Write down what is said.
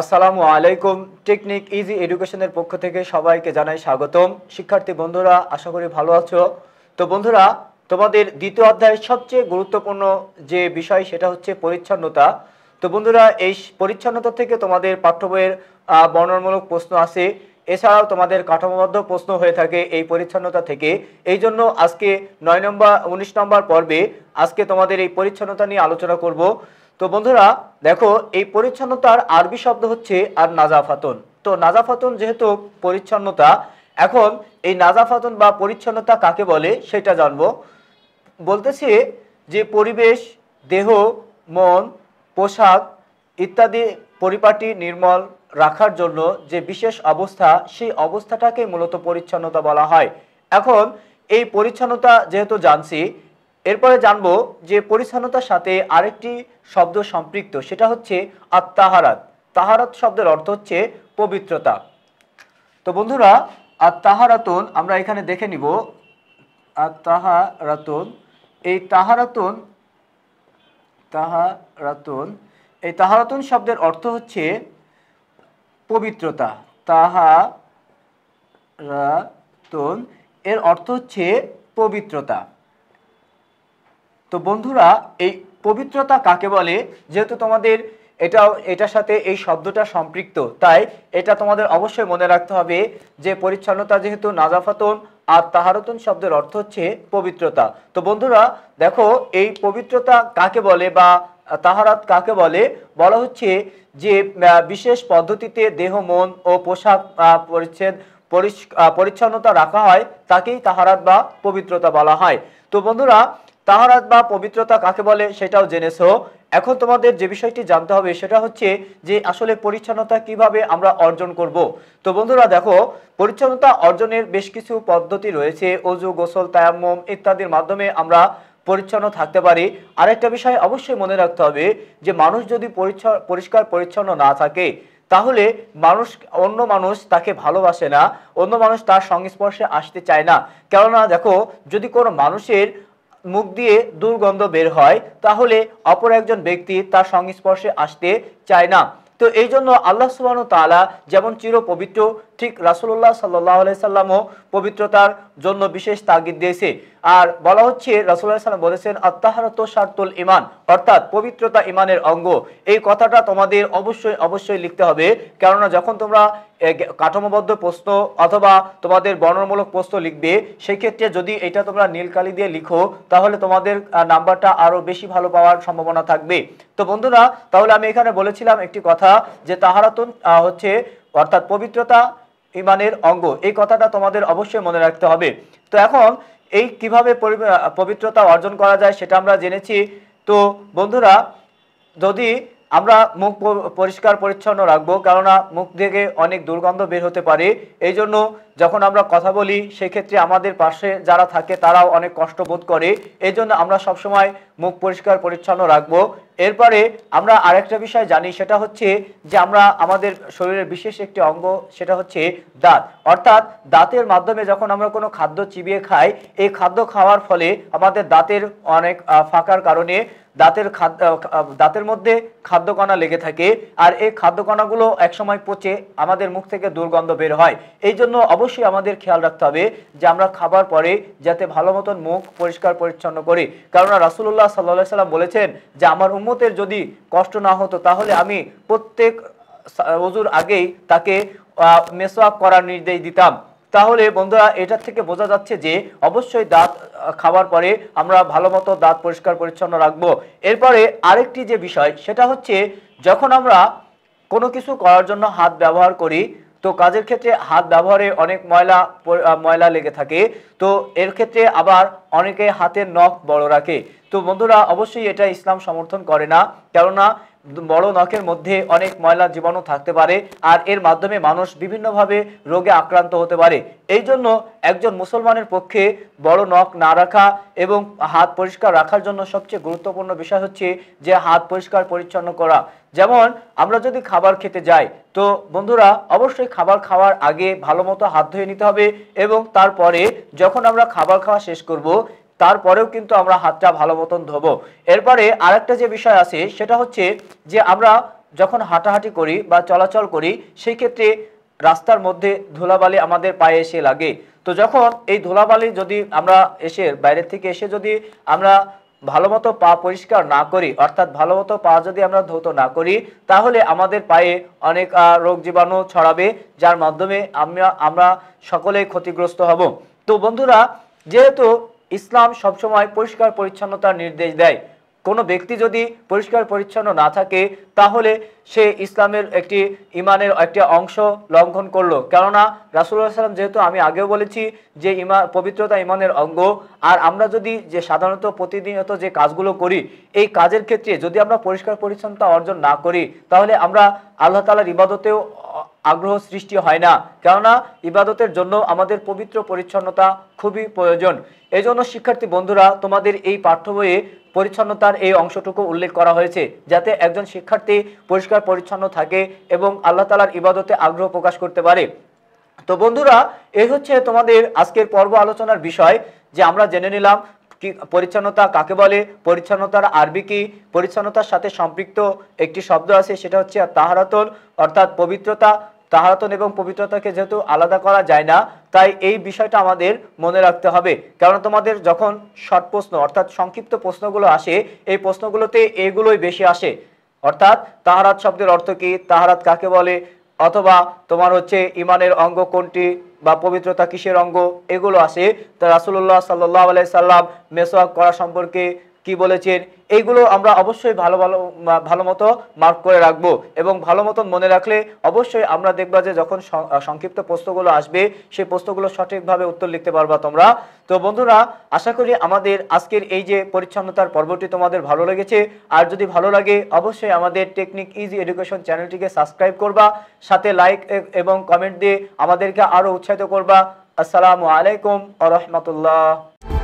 আসসালামু আলাইকুম technique easy এডুকেশনের পক্ষ থেকে সবাইকে জানাই স্বাগতম শিক্ষার্থী বন্ধুরা আশা করি ভালো আছো তো বন্ধুরা তোমাদের দ্বিতীয় অধ্যায়ের সবচেয়ে গুরুত্বপূর্ণ যে বিষয় সেটা হচ্ছে পরিচ্ছন্নতা তো বন্ধুরা এই পরিচ্ছন্নতা থেকে তোমাদের পাঠ্য বইয়ের বর্ণনামূলক প্রশ্ন আসে এছাড়াও তোমাদের কাঠামোবদ্ধ প্রশ্ন হয়ে থাকে এই পরিচ্ছন্নতা থেকে এই জন্য আজকে নয় নম্বর উনিশ নম্বর পর্বে আজকে তোমাদের এই পরিচ্ছন্নতা নিয়ে আলোচনা করব তো বন্ধুরা দেখো এই পরিচ্ছন্নতার আরবি শব্দ হচ্ছে আর নাজাফাতন তো নাজাফাতন যেহেতু পরিচ্ছন্নতা এখন এই নাজাফাতন বা পরিচ্ছন্নতা কাকে বলে সেটা জানব বলতেছে যে পরিবেশ দেহ মন পোশাক ইত্যাদি পরিপাটি নির্মল রাখার জন্য যে বিশেষ অবস্থা সেই অবস্থাটাকে মূলত পরিচ্ছন্নতা বলা হয় এখন এই পরিচ্ছন্নতা যেহেতু জানছি এরপরে জানবো যে পরিচ্ছন্নতার সাথে আরেকটি শব্দ সম্পৃক্ত সেটা হচ্ছে আত্মাহারাত তাহারাত শব্দের অর্থ হচ্ছে পবিত্রতা তো বন্ধুরা আত্মাহারাতন আমরা এখানে দেখে নিব আত্মাহারাতন এই তাহারাতন তাহারাতন এই তাহারাতন শব্দের অর্থ হচ্ছে পবিত্রতা তাহারাতন এর অর্থ হচ্ছে পবিত্রতা তো বন্ধুরা এই পবিত্রতা কাকে বলে যেহেতু তোমাদের এটা এটার সাথে এই শব্দটা সম্পৃক্ত তাই এটা তোমাদের অবশ্যই মনে রাখতে হবে যে পরিচ্ছন্নতা যেহেতু নাজাফাতন আর তাহারতন শব্দের অর্থ হচ্ছে পবিত্রতা তো বন্ধুরা দেখো এই পবিত্রতা কাকে বলে বা তাহারাত কাকে বলে বলা হচ্ছে যে বিশেষ পদ্ধতিতে দেহ মন ও পোশাক পরিচ্ছেদ পরিচ্ছন্নতা রাখা হয় তাকেই তাহারাত বা পবিত্রতা বলা হয় তো বন্ধুরা তাহারাত বা পবিত্রতা কাকে বলে সেটাও জেনেছো এখন তোমাদের যে বিষয়টি জানতে হবে সেটা হচ্ছে যে আসলে পরিচ্ছন্নতা কিভাবে আমরা অর্জন করব। তো বন্ধুরা দেখো পরিচ্ছন্নতা অর্জনের বেশ কিছু পদ্ধতি রয়েছে অজু গোসল তায়াম্মম ইত্যাদির মাধ্যমে আমরা পরিচ্ছন্ন থাকতে পারি আরেকটা বিষয় অবশ্যই মনে রাখতে হবে যে মানুষ যদি পরিষ্কার পরিচ্ছন্ন না থাকে তাহলে মানুষ অন্য মানুষ তাকে ভালোবাসে না অন্য মানুষ তার সংস্পর্শে আসতে চায় না কেননা দেখো যদি কোনো মানুষের মুখ দিয়ে দুর্গন্ধ বের হয় তাহলে অপর একজন ব্যক্তি তার সংস্পর্শে আসতে চায় না তো এই জন্য আল্লাহ সুবাহ তালা যেমন চির পবিত্র ঠিক রাসুল্লাহ সাল্লাহ সাল্লামও পবিত্রতার জন্য বিশেষ তাগিদ দিয়েছে আর বলা হচ্ছে রাসুল্লাহ সাল্লাম বলেছেন আত্মাহারত সার্তুল ইমান অর্থাৎ পবিত্রতা ইমানের অঙ্গ এই কথাটা তোমাদের অবশ্যই অবশ্যই লিখতে হবে কেননা যখন তোমরা কাঠামোবদ্ধ প্রশ্ন অথবা তোমাদের বর্ণনামূলক প্রশ্ন লিখবে সেক্ষেত্রে যদি এটা তোমরা নীলকালি দিয়ে লিখো তাহলে তোমাদের নাম্বারটা আরও বেশি ভালো পাওয়ার সম্ভাবনা থাকবে তো বন্ধুরা তাহলে আমি এখানে বলেছিলাম একটি কথা যে তাহারাতুন হচ্ছে অর্থাৎ পবিত্রতা ইমানের অঙ্গ এই কথাটা তোমাদের অবশ্যই মনে রাখতে হবে তো এখন এই কিভাবে পবিত্রতা অর্জন করা যায় সেটা আমরা জেনেছি তো বন্ধুরা যদি আমরা মুখ পরিষ্কার পরিচ্ছন্ন রাখবো কেননা মুখ থেকে অনেক দুর্গন্ধ বের হতে পারে এই জন্য যখন আমরা কথা বলি সেক্ষেত্রে আমাদের পাশে যারা থাকে তারাও অনেক কষ্ট বোধ করে এই জন্য আমরা সবসময় মুখ পরিষ্কার পরিচ্ছন্ন রাখবো এরপরে আমরা আরেকটা বিষয় জানি সেটা হচ্ছে যে আমরা আমাদের শরীরের বিশেষ একটি অঙ্গ সেটা হচ্ছে দাঁত অর্থাৎ দাঁতের মাধ্যমে যখন আমরা কোনো খাদ্য চিবিয়ে খাই এই খাদ্য খাওয়ার ফলে আমাদের দাঁতের অনেক ফাঁকার কারণে দাঁতের খাদ্য দাঁতের মধ্যে খাদ্যকণা লেগে থাকে আর এই খাদ্যকণাগুলো একসময় পচে আমাদের মুখ থেকে দুর্গন্ধ বের হয় এই জন্য অবশ্যই অবশ্যই আমাদের খেয়াল রাখতে হবে যে আমরা খাবার পরে যাতে ভালো মতন মুখ পরিষ্কার পরিচ্ছন্ন করি কেননা রাসুল্লাহ সাল্লা সাল্লাম বলেছেন যে আমার উম্মতের যদি কষ্ট না হতো তাহলে আমি প্রত্যেক অজুর আগেই তাকে মেসওয়াক করার নির্দেশ দিতাম তাহলে বন্ধুরা এটার থেকে বোঝা যাচ্ছে যে অবশ্যই দাঁত খাবার পরে আমরা ভালো মতো দাঁত পরিষ্কার পরিচ্ছন্ন রাখবো এরপরে আরেকটি যে বিষয় সেটা হচ্ছে যখন আমরা কোনো কিছু করার জন্য হাত ব্যবহার করি তো কাজের ক্ষেত্রে হাত ব্যবহারে অনেক ময়লা ময়লা লেগে থাকে তো এর ক্ষেত্রে আবার অনেকে হাতের নখ বড় রাখে তো বন্ধুরা অবশ্যই এটা ইসলাম সমর্থন করে না কেননা বড় নখের মধ্যে অনেক ময়লা জীবাণু থাকতে পারে আর এর মাধ্যমে মানুষ বিভিন্নভাবে রোগে আক্রান্ত হতে পারে এই জন্য একজন মুসলমানের পক্ষে বড় নখ না রাখা এবং হাত পরিষ্কার রাখার জন্য সবচেয়ে গুরুত্বপূর্ণ বিষয় হচ্ছে যে হাত পরিষ্কার পরিচ্ছন্ন করা যেমন আমরা যদি খাবার খেতে যাই তো বন্ধুরা অবশ্যই খাবার খাওয়ার আগে ভালো মতো হাত ধুয়ে নিতে হবে এবং তারপরে যখন আমরা খাবার খাওয়া শেষ করব তারপরেও কিন্তু আমরা হাতটা ভালো মতন ধোবো এরপরে আরেকটা যে বিষয় আছে সেটা হচ্ছে যে আমরা যখন হাঁটাহাঁটি করি বা চলাচল করি সেই ক্ষেত্রে রাস্তার মধ্যে ধুলাবালি আমাদের পায়ে এসে লাগে তো যখন এই ধুলাবালি যদি আমরা এসে বাইরের থেকে এসে যদি আমরা ভালো মতো পা পরিষ্কার না করি অর্থাৎ ভালো মতো পা যদি আমরা ধৌত না করি তাহলে আমাদের পায়ে অনেক রোগ জীবাণু ছড়াবে যার মাধ্যমে আমরা আমরা সকলেই ক্ষতিগ্রস্ত হব তো বন্ধুরা যেহেতু ইসলাম সবসময় পরিষ্কার পরিচ্ছন্নতার নির্দেশ দেয় কোনো ব্যক্তি যদি পরিষ্কার পরিচ্ছন্ন না থাকে তাহলে সে ইসলামের একটি ইমানের একটি অংশ লঙ্ঘন করলো কেননা রাসুল্লাহ সাল্লাম যেহেতু আমি আগেও বলেছি যে ইমা পবিত্রতা ইমানের অঙ্গ আর আমরা যদি যে সাধারণত প্রতিনিয়ত যে কাজগুলো করি এই কাজের ক্ষেত্রে যদি আমরা পরিষ্কার পরিচ্ছন্নতা অর্জন না করি তাহলে আমরা আল্লাহ তালার ইবাদতেও আগ্রহ সৃষ্টি হয় না কেননা ইবাদতের জন্য আমাদের পবিত্র পরিচ্ছন্নতা খুবই প্রয়োজন এজন্য শিক্ষার্থী বন্ধুরা তোমাদের এই পাঠ্য বইয়ে পরিচ্ছন্নতার এই অংশটুকু উল্লেখ করা হয়েছে যাতে একজন শিক্ষার্থী পরিষ্কার পরিচ্ছন্ন থাকে এবং আল্লাহ তালার ইবাদতে আগ্রহ প্রকাশ করতে পারে তো বন্ধুরা এই হচ্ছে তোমাদের আজকের পর্ব আলোচনার বিষয় যে আমরা জেনে নিলাম কি পরিচ্ছন্নতা কাকে বলে পরিচ্ছন্নতার আরবি কি পরিচ্ছন্নতার সাথে সম্পৃক্ত একটি শব্দ আছে সেটা হচ্ছে তাহারাতল অর্থাৎ পবিত্রতা তাহারাতন এবং পবিত্রতাকে যেহেতু আলাদা করা যায় না তাই এই বিষয়টা আমাদের মনে রাখতে হবে কারণ তোমাদের যখন শর্ট প্রশ্ন অর্থাৎ সংক্ষিপ্ত প্রশ্নগুলো আসে এই প্রশ্নগুলোতে এগুলোই বেশি আসে অর্থাৎ তাহারাত শব্দের অর্থ কি তাহারাত কাকে বলে অথবা তোমার হচ্ছে ইমানের অঙ্গ কোনটি বা পবিত্রতা কিসের অঙ্গ এগুলো আসে তা রাসুল্লাহ সাল্লাহ আলাই সাল্লাম মেসোয়াক করা সম্পর্কে কি বলেছেন এইগুলো আমরা অবশ্যই ভালো ভালো ভালো মতো মার্ক করে রাখবো এবং ভালো মতন মনে রাখলে অবশ্যই আমরা দেখবা যে যখন সংক্ষিপ্ত প্রশ্নগুলো আসবে সেই প্রশ্নগুলো সঠিকভাবে উত্তর লিখতে পারবা তোমরা তো বন্ধুরা আশা করি আমাদের আজকের এই যে পরিচ্ছন্নতার পর্বটি তোমাদের ভালো লেগেছে আর যদি ভালো লাগে অবশ্যই আমাদের টেকনিক ইজি এডুকেশন চ্যানেলটিকে সাবস্ক্রাইব করবা সাথে লাইক এবং কমেন্ট দিয়ে আমাদেরকে আরও উৎসাহিত করবা আসসালামু আলাইকুম আ রহমতুল্লাহ